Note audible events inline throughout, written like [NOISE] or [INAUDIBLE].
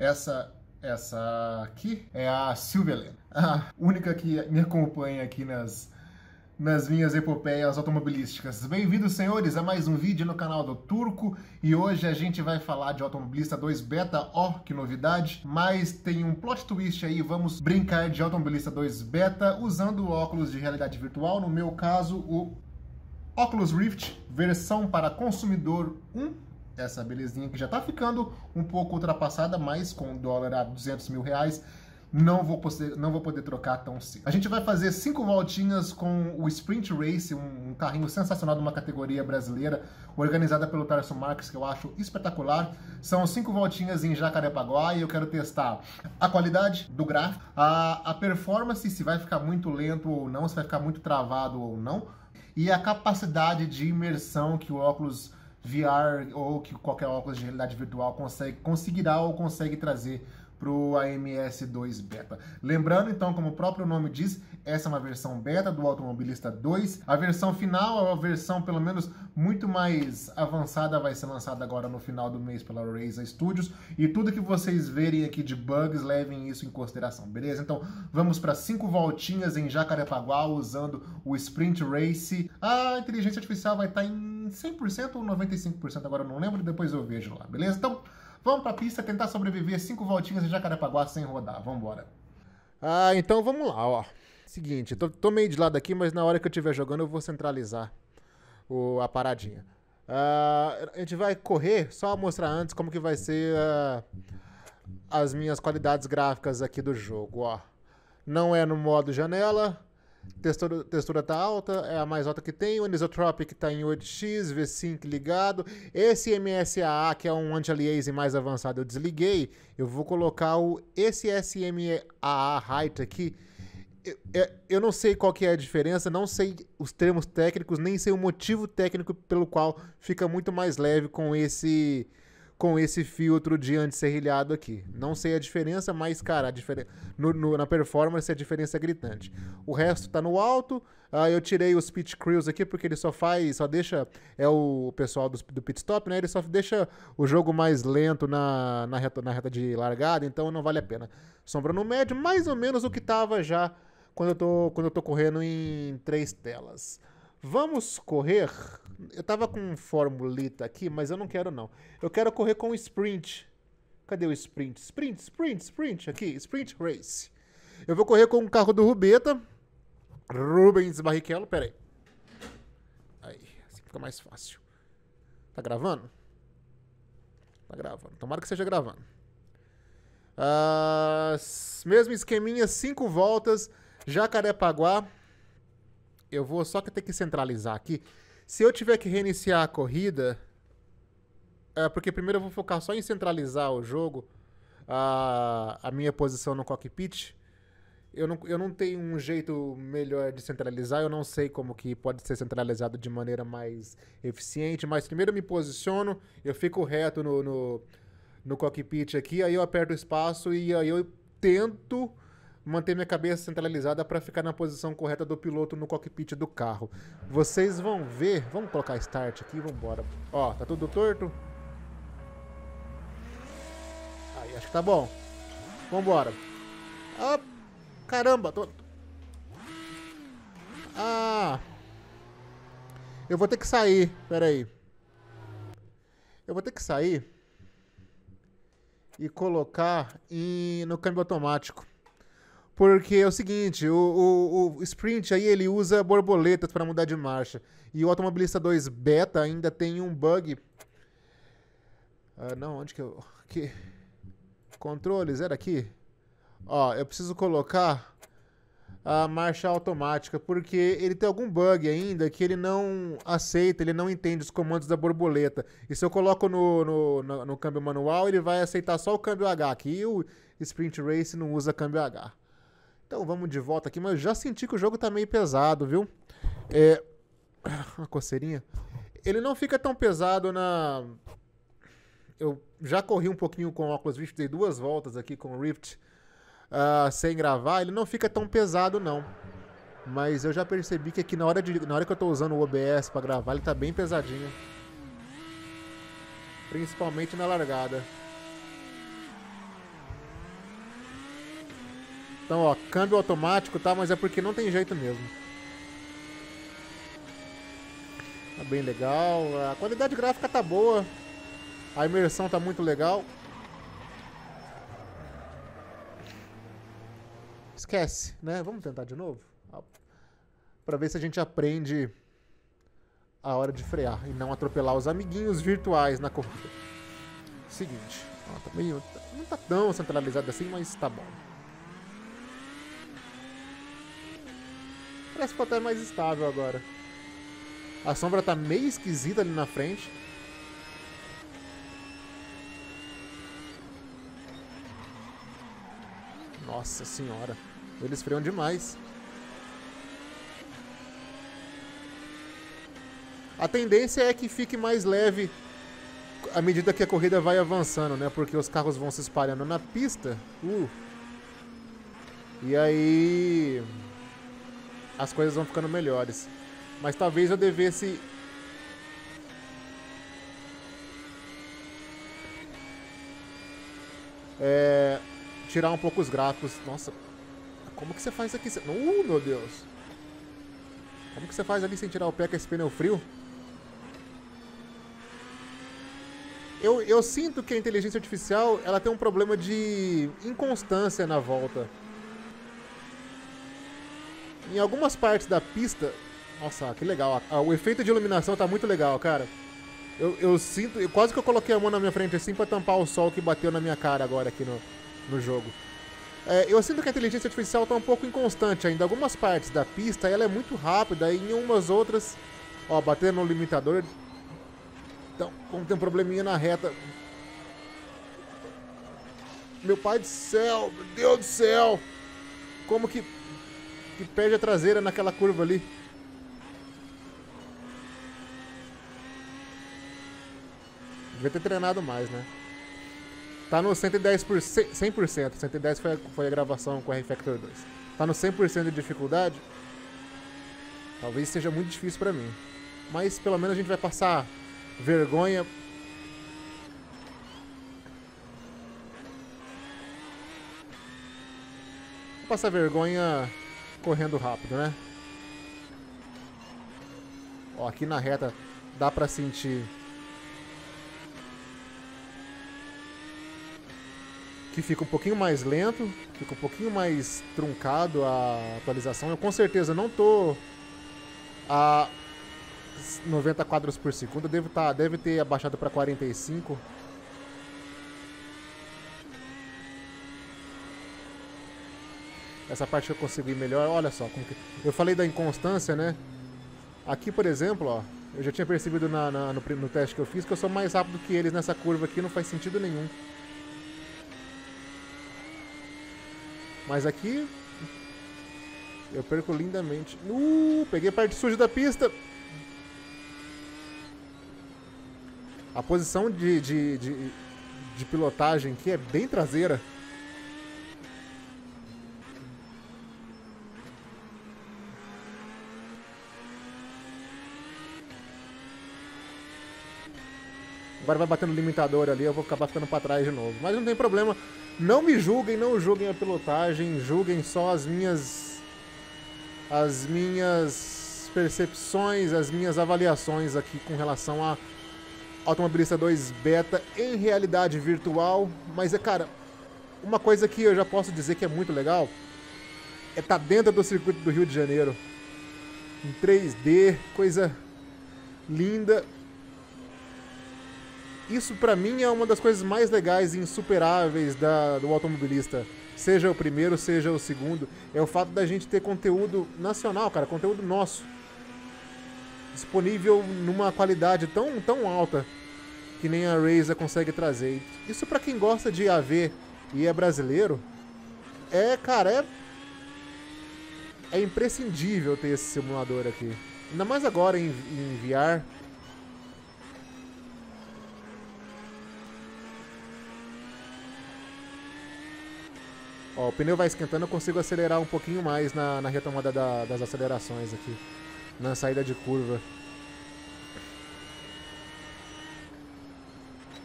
Essa essa aqui é a Silvia Helena, a única que me acompanha aqui nas, nas minhas epopeias automobilísticas. Bem-vindos, senhores, a mais um vídeo no canal do Turco e hoje a gente vai falar de Automobilista 2 Beta. Ó, oh, que novidade! Mas tem um plot twist aí, vamos brincar de Automobilista 2 Beta usando óculos de realidade virtual, no meu caso, o Oculus Rift, versão para consumidor 1 essa belezinha que já está ficando um pouco ultrapassada, mas com o dólar a 200 mil reais, não vou, poder, não vou poder trocar tão cedo. A gente vai fazer cinco voltinhas com o Sprint Race, um, um carrinho sensacional de uma categoria brasileira, organizada pelo Tarso Marques, que eu acho espetacular. São cinco voltinhas em Jacarepaguá e eu quero testar a qualidade do gráfico, a, a performance, se vai ficar muito lento ou não, se vai ficar muito travado ou não, e a capacidade de imersão que o óculos VR ou que qualquer óculos de realidade virtual consegue, conseguirá ou consegue trazer para o AMS2 Beta. Lembrando, então, como o próprio nome diz, essa é uma versão beta do Automobilista 2. A versão final é uma versão, pelo menos, muito mais avançada, vai ser lançada agora no final do mês pela Razer Studios. E tudo que vocês verem aqui de bugs, levem isso em consideração, beleza? Então, vamos para cinco voltinhas em Jacarepaguá usando o Sprint Race. A inteligência artificial vai estar tá em 100% ou 95%, agora eu não lembro, depois eu vejo lá, beleza? Então, vamos pra pista tentar sobreviver cinco voltinhas em Jacarepaguá sem rodar, vambora. Ah, então vamos lá, ó. Seguinte, tô, tô meio de lado aqui, mas na hora que eu estiver jogando eu vou centralizar o, a paradinha. Uh, a gente vai correr, só mostrar antes como que vai ser uh, as minhas qualidades gráficas aqui do jogo, ó. Não é no modo janela, Textura, textura tá alta, é a mais alta que tem. O Anisotropic tá em 8x, V-Sync ligado. Esse MSAA, que é um anti-aliasing mais avançado, eu desliguei. Eu vou colocar o, esse SMAA Height aqui. Eu, é, eu não sei qual que é a diferença, não sei os termos técnicos, nem sei o motivo técnico pelo qual fica muito mais leve com esse com esse filtro de serrilhado aqui. Não sei a diferença, mas, cara, a No, no, na performance a diferença é gritante. O resto tá no alto. Uh, eu tirei os pit crews aqui porque ele só faz, só deixa. É o pessoal do, do pit stop, né? Ele só deixa o jogo mais lento na, na, reta, na reta de largada, então não vale a pena. Sombra no médio, mais ou menos o que tava já quando eu tô, quando eu tô correndo em três telas. Vamos correr eu tava com um formulita aqui, mas eu não quero não. Eu quero correr com o sprint. Cadê o sprint? Sprint, sprint, sprint. Aqui, sprint race. Eu vou correr com o carro do Rubeta. Rubens Barrichello, pera Aí, assim fica mais fácil. Tá gravando? Tá gravando. Tomara que seja gravando. Ah, mesmo esqueminha, cinco voltas. Jacarepaguá. Eu vou só que ter que centralizar aqui. Se eu tiver que reiniciar a corrida, é porque primeiro eu vou focar só em centralizar o jogo, a, a minha posição no cockpit. Eu não, eu não tenho um jeito melhor de centralizar, eu não sei como que pode ser centralizado de maneira mais eficiente, mas primeiro eu me posiciono, eu fico reto no, no, no cockpit aqui, aí eu aperto o espaço e aí eu tento manter minha cabeça centralizada para ficar na posição correta do piloto no cockpit do carro. Vocês vão ver, vamos colocar start aqui, vamos embora. Ó, tá tudo torto? Aí, acho que tá bom. Vambora. Ah, caramba, tô... Ah. Eu vou ter que sair, pera aí. Eu vou ter que sair e colocar em, no câmbio automático. Porque é o seguinte, o, o, o Sprint aí ele usa borboletas para mudar de marcha. E o automobilista 2 Beta ainda tem um bug. Ah, não, onde que eu. Que... Controles, era é aqui? Ó, eu preciso colocar a marcha automática, porque ele tem algum bug ainda que ele não aceita, ele não entende os comandos da borboleta. E se eu coloco no, no, no, no câmbio manual, ele vai aceitar só o câmbio H, que o Sprint Race não usa câmbio H. Então vamos de volta aqui, mas já senti que o jogo tá meio pesado, viu? É. [COUGHS] Uma coceirinha. Ele não fica tão pesado na. Eu já corri um pouquinho com o Oculus Rift, dei duas voltas aqui com o Rift uh, sem gravar. Ele não fica tão pesado, não. Mas eu já percebi que aqui na hora, de, na hora que eu tô usando o OBS para gravar, ele tá bem pesadinho. Principalmente na largada. Então, ó, câmbio automático, tá? Mas é porque não tem jeito mesmo. Tá bem legal. A qualidade gráfica tá boa. A imersão tá muito legal. Esquece, né? Vamos tentar de novo? Pra ver se a gente aprende a hora de frear e não atropelar os amiguinhos virtuais na corrida. Seguinte, ó, tá meio, não tá tão centralizado assim, mas tá bom. parece que até mais estável agora. A sombra tá meio esquisita ali na frente. Nossa senhora. Eles freiam demais. A tendência é que fique mais leve à medida que a corrida vai avançando, né? Porque os carros vão se espalhando na pista. Uh. E aí as coisas vão ficando melhores. Mas talvez eu devesse É, tirar um pouco os gráficos. Nossa, como que você faz aqui? Uh, meu Deus. Como que você faz ali sem tirar o pé com esse pneu frio? Eu, eu sinto que a inteligência artificial ela tem um problema de inconstância na volta. Em algumas partes da pista. Nossa, que legal. O efeito de iluminação tá muito legal, cara. Eu, eu sinto. Eu, quase que eu coloquei a mão na minha frente assim pra tampar o sol que bateu na minha cara agora aqui no, no jogo. É, eu sinto que a inteligência artificial tá um pouco inconstante ainda. Algumas partes da pista ela é muito rápida e em umas outras. Ó, batendo no limitador. Então, como tem um probleminha na reta. Meu pai do céu, meu Deus do céu! Como que que perde a traseira naquela curva ali. Devia ter treinado mais, né? Tá no 110%, 100%, 110 foi a, foi a gravação com o R-Factor 2. Tá no 100% de dificuldade? Talvez seja muito difícil pra mim. Mas pelo menos a gente vai passar vergonha Vou passar vergonha correndo rápido, né? Ó, aqui na reta dá pra sentir que fica um pouquinho mais lento, fica um pouquinho mais truncado a atualização. Eu com certeza não tô a 90 quadros por segundo, devo, tá, deve ter abaixado para 45 Essa parte eu consegui melhor. Olha só, que... eu falei da inconstância, né? Aqui, por exemplo, ó, eu já tinha percebido na, na, no, no teste que eu fiz que eu sou mais rápido que eles nessa curva aqui, não faz sentido nenhum. Mas aqui eu perco lindamente. Uh, peguei a parte suja da pista. A posição de, de, de, de pilotagem aqui é bem traseira. Agora vai batendo limitador ali, eu vou acabar ficando pra trás de novo. Mas não tem problema. Não me julguem, não julguem a pilotagem, julguem só as minhas. as minhas percepções, as minhas avaliações aqui com relação a Automobilista 2 Beta em realidade virtual. Mas é, cara, uma coisa que eu já posso dizer que é muito legal é tá dentro do circuito do Rio de Janeiro em 3D, coisa linda. Isso para mim é uma das coisas mais legais e insuperáveis da, do automobilista. Seja o primeiro, seja o segundo, é o fato da gente ter conteúdo nacional, cara, conteúdo nosso. Disponível numa qualidade tão, tão alta que nem a Razer consegue trazer. Isso para quem gosta de AV e é brasileiro, é, cara, é é imprescindível ter esse simulador aqui. Ainda mais agora em, em VR, Ó, o pneu vai esquentando, eu consigo acelerar um pouquinho mais na, na retomada da, das acelerações aqui. Na saída de curva.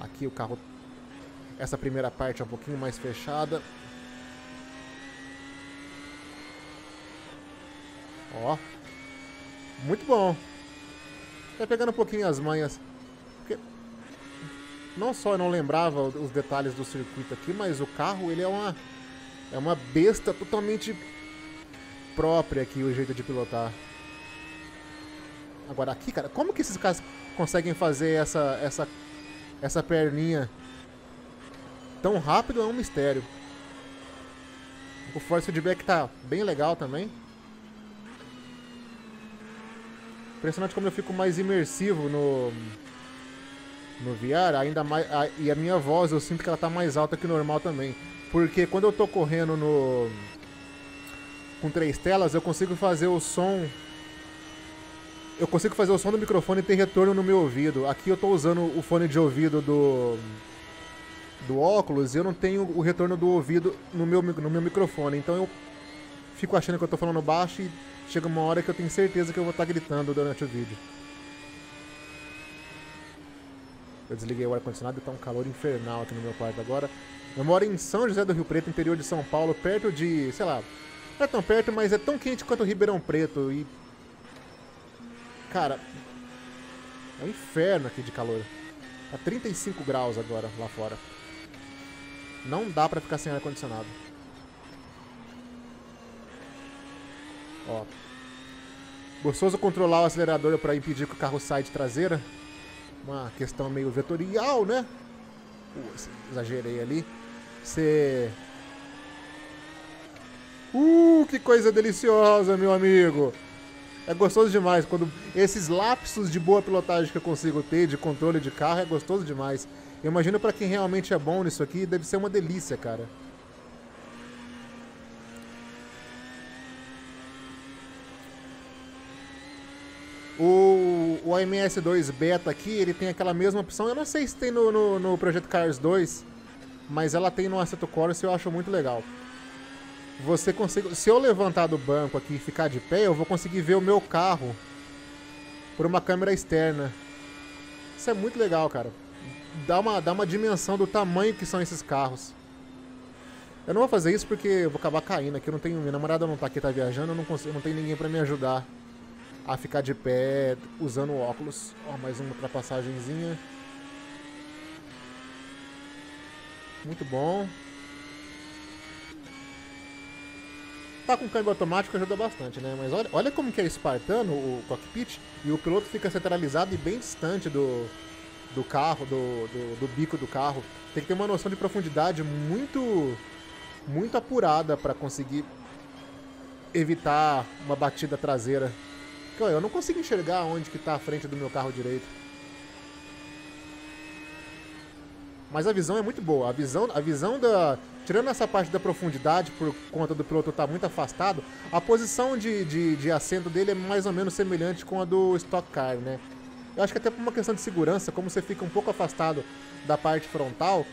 Aqui o carro... Essa primeira parte é um pouquinho mais fechada. Ó. Muito bom. Tá pegando um pouquinho as manhas. Porque não só eu não lembrava os detalhes do circuito aqui, mas o carro ele é uma é uma besta totalmente própria aqui o jeito de pilotar. Agora aqui, cara, como que esses caras conseguem fazer essa, essa, essa perninha tão rápido é um mistério. O force feedback tá bem legal também. Impressionante como eu fico mais imersivo no no VR, ainda mais a, e a minha voz eu sinto que ela tá mais alta que o normal também. Porque quando eu tô correndo no com três telas, eu consigo fazer o som eu consigo fazer o som do microfone e ter retorno no meu ouvido. Aqui eu tô usando o fone de ouvido do do óculos e eu não tenho o retorno do ouvido no meu no meu microfone. Então eu fico achando que eu tô falando baixo e chega uma hora que eu tenho certeza que eu vou estar tá gritando durante o vídeo. Eu desliguei o ar-condicionado e tá um calor infernal aqui no meu quarto agora. Eu moro em São José do Rio Preto, interior de São Paulo, perto de, sei lá, não é tão perto, mas é tão quente quanto o Ribeirão Preto e cara, é um inferno aqui de calor. Tá 35 graus agora lá fora. Não dá pra ficar sem ar condicionado. Ó. Gostoso controlar o acelerador para impedir que o carro saia de traseira. Uma questão meio vetorial, né? Pô, exagerei ali. Você... Uh, que coisa deliciosa, meu amigo! É gostoso demais. Quando esses lapsos de boa pilotagem que eu consigo ter, de controle de carro, é gostoso demais. Eu imagino para quem realmente é bom nisso aqui, deve ser uma delícia, cara. O, o AMS2 Beta aqui, ele tem aquela mesma opção. Eu não sei se tem no, no, no Projeto Cars 2 mas ela tem no Assetto Corsa e eu acho muito legal. Você consegue, se eu levantar do banco aqui e ficar de pé, eu vou conseguir ver o meu carro por uma câmera externa. Isso é muito legal, cara. Dá uma, dá uma dimensão do tamanho que são esses carros. Eu não vou fazer isso porque eu vou acabar caindo aqui. Eu não tenho, minha namorada não tá aqui, tá viajando. Eu não, consigo, não tenho ninguém para me ajudar a ficar de pé usando óculos. Ó, mais uma ultrapassagemzinha. Muito bom. Tá com câmbio automático ajuda bastante, né? Mas olha, olha como que é espartano o cockpit e o piloto fica centralizado e bem distante do, do carro, do, do, do bico do carro. Tem que ter uma noção de profundidade muito, muito apurada para conseguir evitar uma batida traseira. Eu não consigo enxergar onde que tá a frente do meu carro direito. Mas a visão é muito boa. A visão, a visão da. Tirando essa parte da profundidade, por conta do piloto estar tá muito afastado, a posição de, de, de assento dele é mais ou menos semelhante com a do Stock Car, né? Eu acho que até por uma questão de segurança, como você fica um pouco afastado da parte frontal,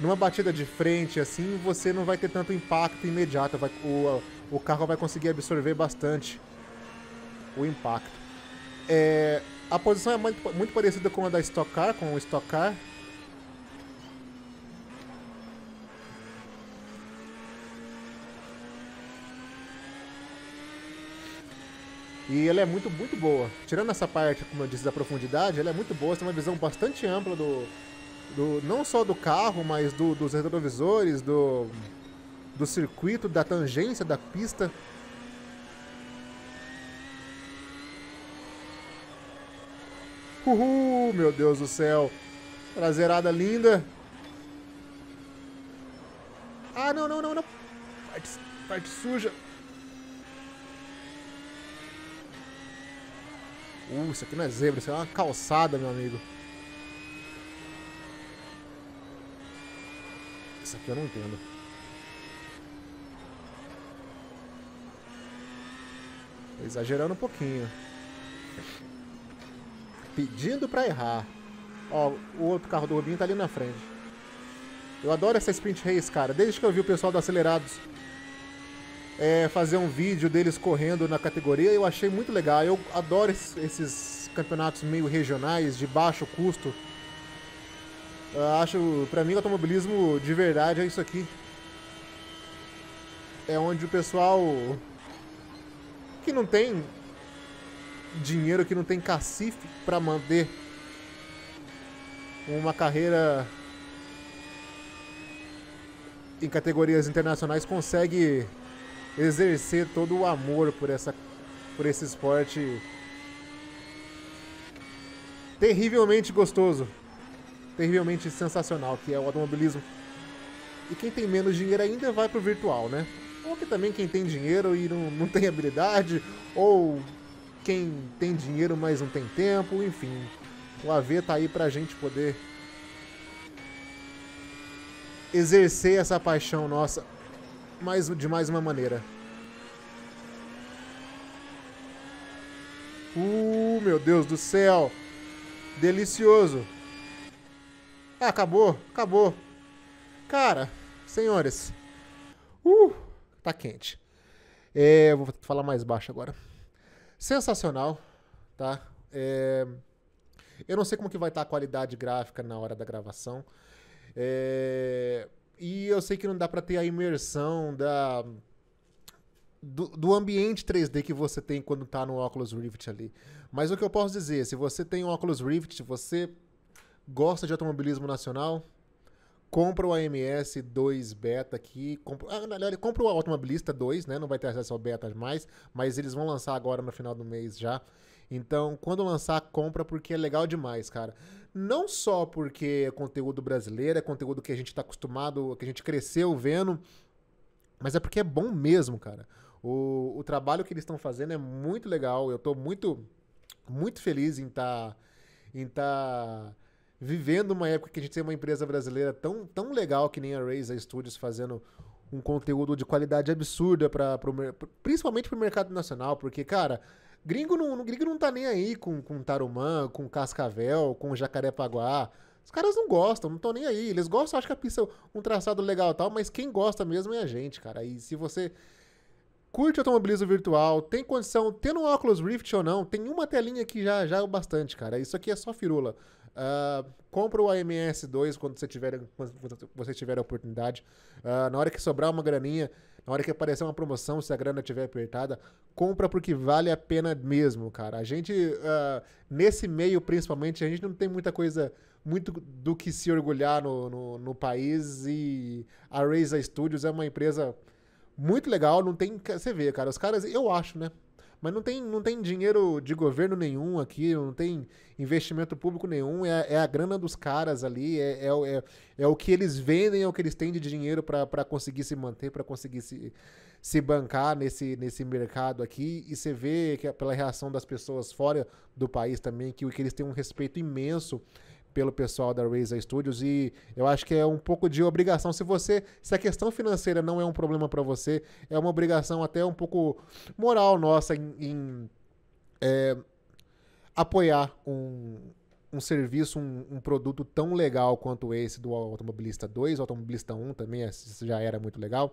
numa batida de frente assim, você não vai ter tanto impacto imediato. Vai, o, o carro vai conseguir absorver bastante o impacto. É, a posição é muito, muito parecida com a da Stock Car, com o Stock Car, E ela é muito, muito boa. Tirando essa parte, como eu disse, da profundidade, ela é muito boa. Você tem uma visão bastante ampla do, do não só do carro, mas do, dos retrovisores, do, do circuito, da tangência, da pista. Uhul, meu Deus do céu. Traseirada linda. Ah, não, não, não, não. Parte, parte suja. Uh, isso aqui não é zebra, isso é uma calçada, meu amigo. Isso aqui eu não entendo. exagerando um pouquinho. Pedindo pra errar. Ó, o outro carro do Rubinho tá ali na frente. Eu adoro essa sprint race, cara. Desde que eu vi o pessoal do Acelerados é, fazer um vídeo deles correndo na categoria. Eu achei muito legal. Eu adoro esses, campeonatos meio regionais, de baixo custo. Eu acho, para mim, o automobilismo de verdade é isso aqui. É onde o pessoal que não tem dinheiro, que não tem cacife para manter uma carreira em categorias internacionais consegue exercer todo o amor por, essa, por esse esporte terrivelmente gostoso, terrivelmente sensacional, que é o automobilismo. E quem tem menos dinheiro ainda vai pro virtual, né? Ou que também quem tem dinheiro e não, não tem habilidade, ou quem tem dinheiro mas não tem tempo, enfim. O AV tá aí pra gente poder exercer essa paixão nossa mais, de mais uma maneira. Uh, meu Deus do céu. Delicioso. Ah, acabou, acabou. Cara, senhores. Uh, tá quente. É, vou falar mais baixo agora. Sensacional, tá? É, eu não sei como que vai estar tá a qualidade gráfica na hora da gravação. É, e eu sei que não dá para ter a imersão da do, do, ambiente 3D que você tem quando tá no Oculus Rift ali. Mas o que eu posso dizer, se você tem um Oculus Rift, você gosta de automobilismo nacional, compra o AMS 2 Beta aqui, compra, ah, compra o Automobilista 2, né? Não vai ter acesso ao Beta mais, mas eles vão lançar agora no final do mês já. Então, quando lançar, compra porque é legal demais, cara. Não só porque é conteúdo brasileiro, é conteúdo que a gente está acostumado, que a gente cresceu vendo, mas é porque é bom mesmo, cara. O, o trabalho que eles estão fazendo é muito legal. Eu estou muito, muito feliz em estar. Tá, em tá vivendo uma época que a gente tem uma empresa brasileira tão, tão legal que nem a Razer Studios fazendo um conteúdo de qualidade absurda para principalmente para o mercado nacional, porque cara, Gringo não, gringo não tá nem aí com, com tarumã, com cascavel, com jacaré-paguá. Os caras não gostam, não estão nem aí. Eles gostam, acho que a pista é um traçado legal e tal, mas quem gosta mesmo é a gente, cara. E se você curte automobilismo virtual, tem condição, tendo um óculos Rift ou não, tem uma telinha que já, já é o bastante, cara. Isso aqui é só firula. Uh, compra o AMS2 quando você tiver, quando você tiver a oportunidade. Uh, na hora que sobrar uma graninha, na hora que aparecer uma promoção, se a grana estiver apertada, compra porque vale a pena mesmo, cara. A gente, uh, nesse meio principalmente, a gente não tem muita coisa, muito do que se orgulhar no, no, no país e a Razer Studios é uma empresa muito legal, não tem. Você vê, cara, os caras, eu acho, né? Mas não tem, não tem dinheiro de governo nenhum aqui, não tem investimento público nenhum, é, é a grana dos caras ali, é, é, é, é, o que eles vendem, é o que eles têm de dinheiro para conseguir se manter, para conseguir se, se bancar nesse, nesse mercado aqui. E você vê que é pela reação das pessoas fora do país também que, que eles têm um respeito imenso pelo pessoal da Razer Studios e eu acho que é um pouco de obrigação. Se você, se a questão financeira não é um problema para você, é uma obrigação até um pouco moral nossa em, em é, apoiar um, um serviço, um, um, produto tão legal quanto esse do Automobilista 2, Automobilista 1 também, já era muito legal.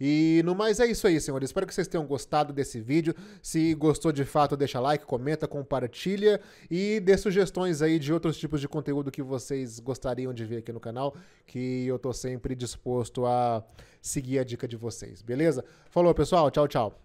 E no mais é isso aí, senhores. Espero que vocês tenham gostado desse vídeo. Se gostou de fato, deixa like, comenta, compartilha e dê sugestões aí de outros tipos de conteúdo que vocês gostariam de ver aqui no canal, que eu tô sempre disposto a seguir a dica de vocês, beleza? Falou, pessoal. Tchau, tchau.